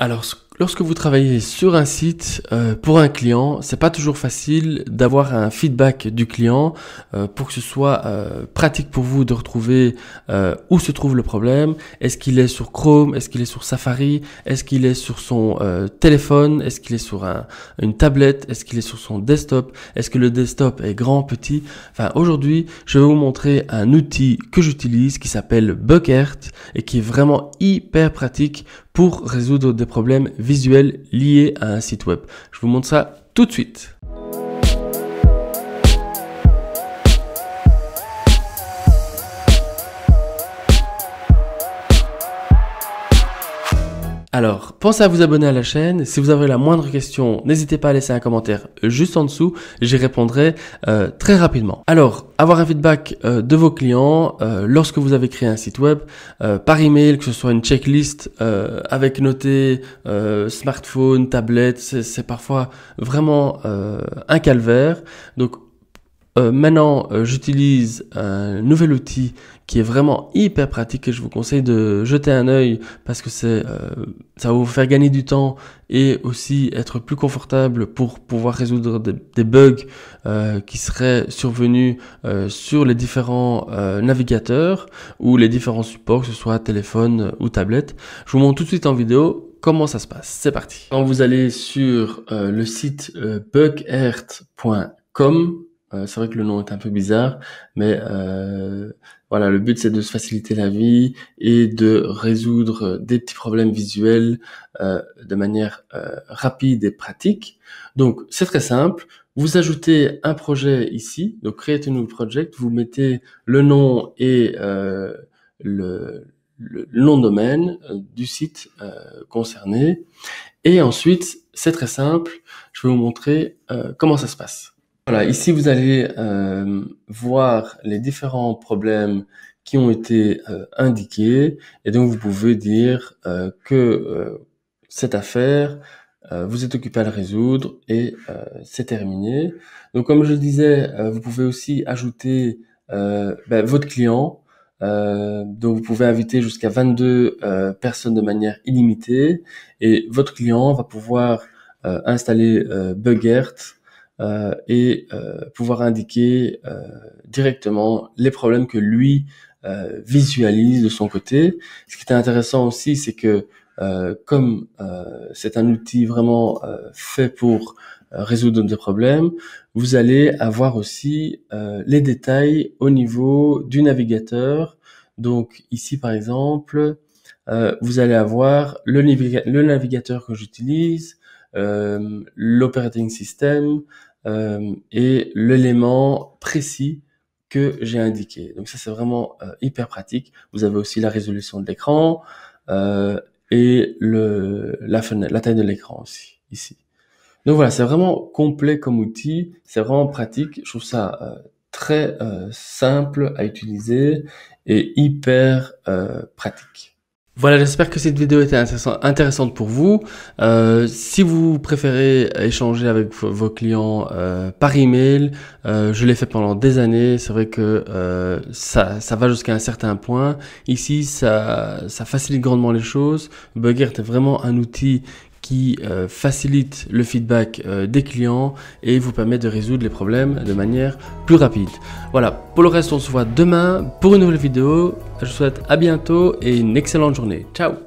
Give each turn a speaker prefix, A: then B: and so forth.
A: Alors, Lorsque vous travaillez sur un site euh, pour un client, c'est pas toujours facile d'avoir un feedback du client euh, pour que ce soit euh, pratique pour vous de retrouver où se trouve le problème. Est-ce qu'il est sur Chrome Est-ce qu'il est sur Safari Est-ce qu'il est sur son téléphone Est-ce qu'il est sur une tablette Est-ce qu'il est sur son desktop Est-ce que le desktop est grand, petit Enfin, aujourd'hui, je vais vous montrer un outil que j'utilise qui s'appelle Buckert et qui est vraiment hyper pratique pour résoudre des problèmes visuel lié à un site web. Je vous montre ça tout de suite. Alors, pensez à vous abonner à la chaîne. Si vous avez la moindre question, n'hésitez pas à laisser un commentaire juste en dessous. J'y répondrai euh, très rapidement. Alors, avoir un feedback euh, de vos clients euh, lorsque vous avez créé un site web, par email, que ce soit une checklist avec noté smartphone, tablette, c'est parfois vraiment un calvaire. Donc, euh, maintenant, euh, j'utilise un nouvel outil qui est vraiment hyper pratique et je vous conseille de jeter un œil parce que c'est, euh, ça va vous faire gagner du temps et aussi être plus confortable pour pouvoir résoudre des, bugs qui seraient survenus sur les différents navigateurs ou les différents supports, que ce soit téléphone ou tablette. Je vous montre tout de suite en vidéo comment ça se passe. C'est parti. Quand vous allez sur le site bugert.com, euh, c'est vrai que le nom est un peu bizarre, mais euh, voilà, le but c'est de se faciliter la vie et de résoudre des petits problèmes visuels euh, de manière rapide et pratique. Donc c'est très simple. Vous ajoutez un projet ici, donc Create a New Project, vous mettez le nom et le, le nom de domaine du site concerné. Et ensuite, c'est très simple, je vais vous montrer comment ça se passe. Voilà, ici vous allez euh, voir les différents problèmes qui ont été euh, indiqués et donc vous pouvez dire euh, que cette affaire, vous êtes occupé à la résoudre et c'est terminé. Donc comme je le disais, vous pouvez aussi ajouter ben, votre client. donc vous pouvez inviter jusqu'à 22 personnes de manière illimitée et votre client va pouvoir installer BugErt euh, et euh, pouvoir indiquer euh, directement les problèmes que lui visualise de son côté. Ce qui est intéressant aussi, c'est que comme c'est un outil vraiment fait pour résoudre des problèmes, vous allez avoir aussi les détails au niveau du navigateur. Donc ici, par exemple, vous allez avoir le, le navigateur que j'utilise, l'operating system, euh, et l'élément précis que j'ai indiqué. Donc ça c'est vraiment euh, hyper pratique. Vous avez aussi la résolution de l'écran euh, et la, taille de l'écran aussi ici. Donc voilà, c'est vraiment complet comme outil, c'est vraiment pratique. Je trouve ça très simple à utiliser et hyper pratique. Voilà, j'espère que cette vidéo était intéressante pour vous. Euh, si vous préférez échanger avec vos clients euh, par email, euh, je l'ai fait pendant des années. C'est vrai que euh, ça, ça va jusqu'à un certain point. Ici, ça, ça facilite grandement les choses. Bugger est vraiment un outil qui euh, facilite le feedback euh, des clients et vous permet de résoudre les problèmes de manière plus rapide. Voilà, pour le reste on se voit demain pour une nouvelle vidéo. Je vous souhaite à bientôt et une excellente journée. Ciao